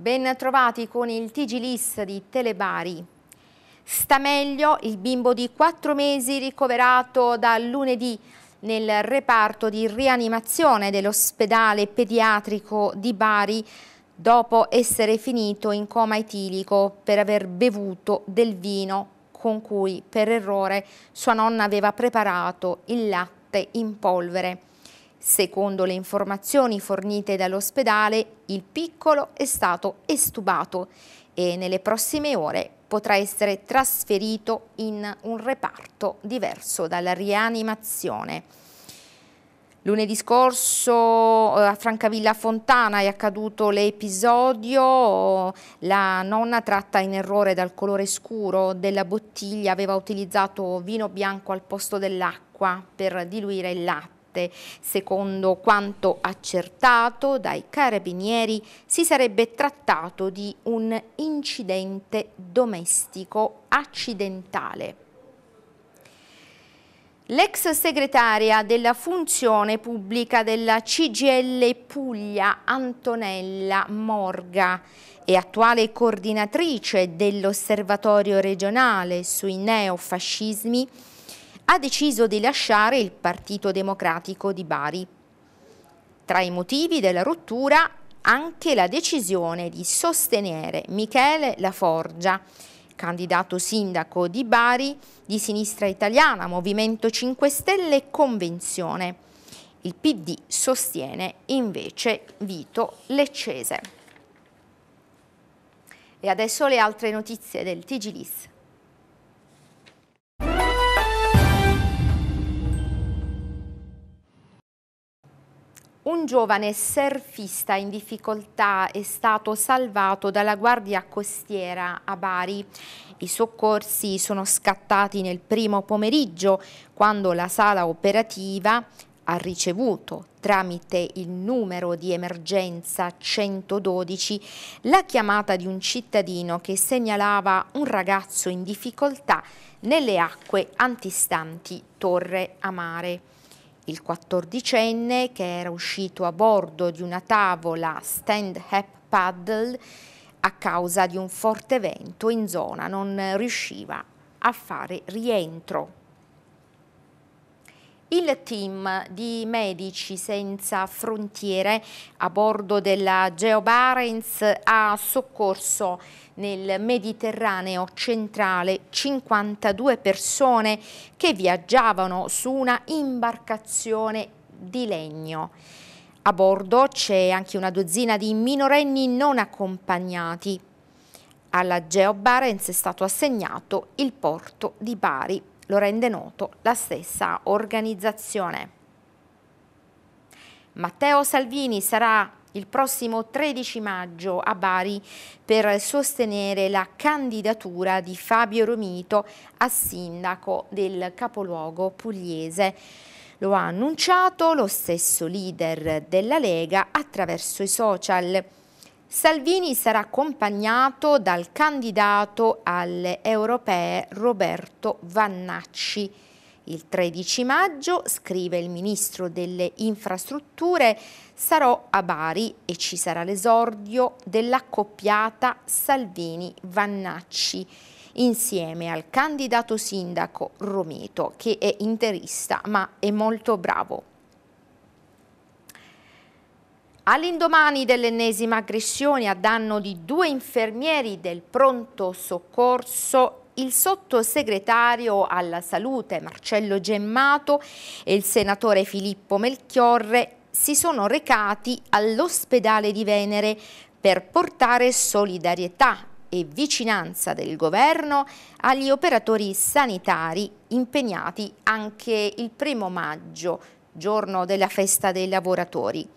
Ben trovati con il TG Lis di Telebari. Sta meglio il bimbo di 4 mesi ricoverato da lunedì nel reparto di rianimazione dell'ospedale pediatrico di Bari dopo essere finito in coma etilico per aver bevuto del vino con cui per errore sua nonna aveva preparato il latte in polvere. Secondo le informazioni fornite dall'ospedale, il piccolo è stato estubato e nelle prossime ore potrà essere trasferito in un reparto diverso dalla rianimazione. Lunedì scorso eh, a Francavilla Fontana è accaduto l'episodio, la nonna tratta in errore dal colore scuro della bottiglia aveva utilizzato vino bianco al posto dell'acqua per diluire il latte Secondo quanto accertato dai carabinieri si sarebbe trattato di un incidente domestico accidentale. L'ex segretaria della funzione pubblica della CGL Puglia, Antonella Morga, e attuale coordinatrice dell'osservatorio regionale sui neofascismi, ha deciso di lasciare il Partito Democratico di Bari. Tra i motivi della rottura anche la decisione di sostenere Michele Laforgia, candidato sindaco di Bari di Sinistra Italiana, Movimento 5 Stelle e Convenzione. Il PD sostiene invece Vito Leccese. E adesso le altre notizie del Tigilis. Un giovane surfista in difficoltà è stato salvato dalla guardia costiera a Bari. I soccorsi sono scattati nel primo pomeriggio quando la sala operativa ha ricevuto tramite il numero di emergenza 112 la chiamata di un cittadino che segnalava un ragazzo in difficoltà nelle acque antistanti Torre Amare il quattordicenne che era uscito a bordo di una tavola stand up paddle a causa di un forte vento in zona non riusciva a fare rientro. Il team di Medici Senza Frontiere a bordo della Geo ha soccorso nel Mediterraneo centrale 52 persone che viaggiavano su una imbarcazione di legno. A bordo c'è anche una dozzina di minorenni non accompagnati. Alla Geo è stato assegnato il porto di Bari lo rende noto la stessa organizzazione. Matteo Salvini sarà il prossimo 13 maggio a Bari per sostenere la candidatura di Fabio Romito a sindaco del capoluogo pugliese. Lo ha annunciato lo stesso leader della Lega attraverso i social. Salvini sarà accompagnato dal candidato alle europee Roberto Vannacci. Il 13 maggio, scrive il ministro delle infrastrutture, sarò a Bari e ci sarà l'esordio dell'accoppiata Salvini-Vannacci insieme al candidato sindaco Rometo che è interista ma è molto bravo. All'indomani dell'ennesima aggressione a danno di due infermieri del pronto soccorso, il sottosegretario alla salute Marcello Gemmato e il senatore Filippo Melchiorre si sono recati all'ospedale di Venere per portare solidarietà e vicinanza del governo agli operatori sanitari impegnati anche il primo maggio, giorno della festa dei lavoratori.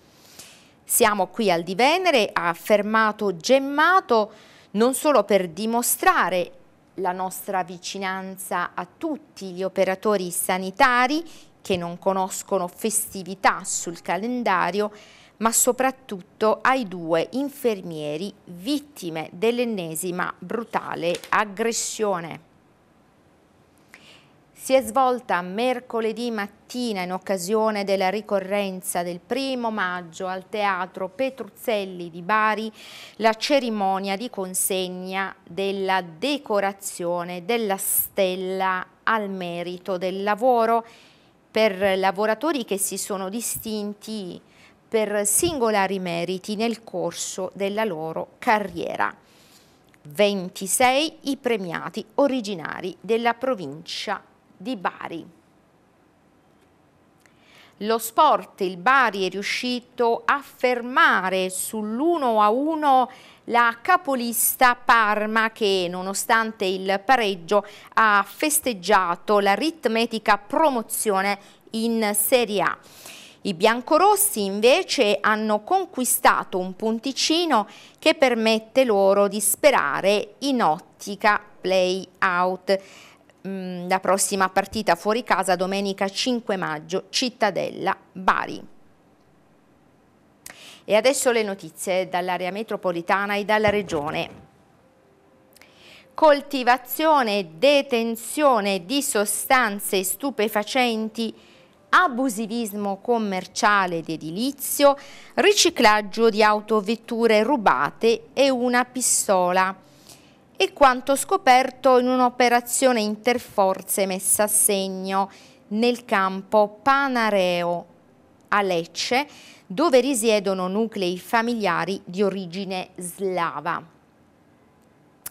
Siamo qui al di Venere, ha affermato Gemmato non solo per dimostrare la nostra vicinanza a tutti gli operatori sanitari che non conoscono festività sul calendario, ma soprattutto ai due infermieri vittime dell'ennesima brutale aggressione si è svolta mercoledì mattina in occasione della ricorrenza del primo maggio al Teatro Petruzzelli di Bari la cerimonia di consegna della decorazione della stella al merito del lavoro per lavoratori che si sono distinti per singolari meriti nel corso della loro carriera. 26 i premiati originari della provincia di Bari. Lo sport, il Bari, è riuscito a fermare sull'1-1 a la capolista Parma che nonostante il pareggio ha festeggiato l'aritmetica promozione in Serie A. I biancorossi invece hanno conquistato un punticino che permette loro di sperare in ottica play-out. Mm, la prossima partita fuori casa domenica 5 maggio, Cittadella, Bari. E adesso le notizie dall'area metropolitana e dalla regione coltivazione e detenzione di sostanze stupefacenti, abusivismo commerciale ed edilizio, riciclaggio di autovetture rubate e una pistola e quanto scoperto in un'operazione interforze messa a segno nel campo Panareo a Lecce, dove risiedono nuclei familiari di origine slava.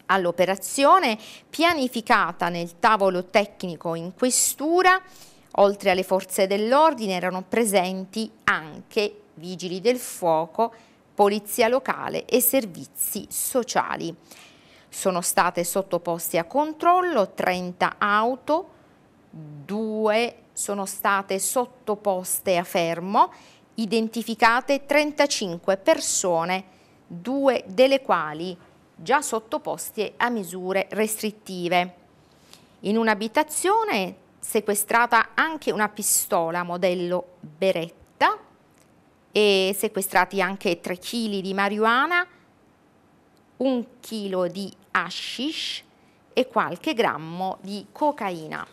All'operazione, pianificata nel tavolo tecnico in questura, oltre alle forze dell'ordine erano presenti anche vigili del fuoco, polizia locale e servizi sociali sono state sottoposte a controllo 30 auto, 2 sono state sottoposte a fermo, identificate 35 persone, 2 delle quali già sottoposte a misure restrittive. In un'abitazione sequestrata anche una pistola modello Beretta e sequestrati anche 3 kg di marijuana, 1 kg di hashish e qualche grammo di cocaina.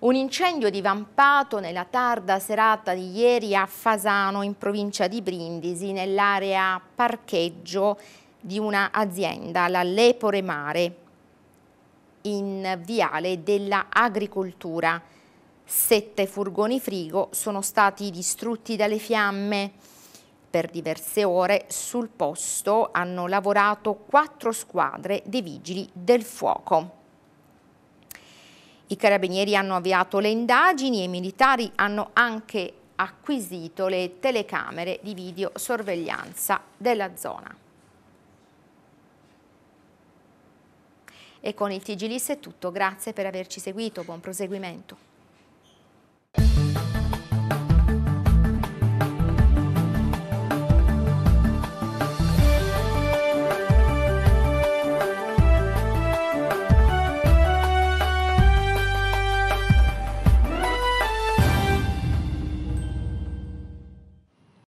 Un incendio divampato nella tarda serata di ieri a Fasano, in provincia di Brindisi, nell'area parcheggio di un'azienda, la Lepore Mare, in viale della agricoltura. Sette furgoni frigo sono stati distrutti dalle fiamme. Per diverse ore sul posto hanno lavorato quattro squadre dei vigili del fuoco. I carabinieri hanno avviato le indagini e i militari hanno anche acquisito le telecamere di videosorveglianza della zona. E con il TG è tutto, grazie per averci seguito, buon proseguimento.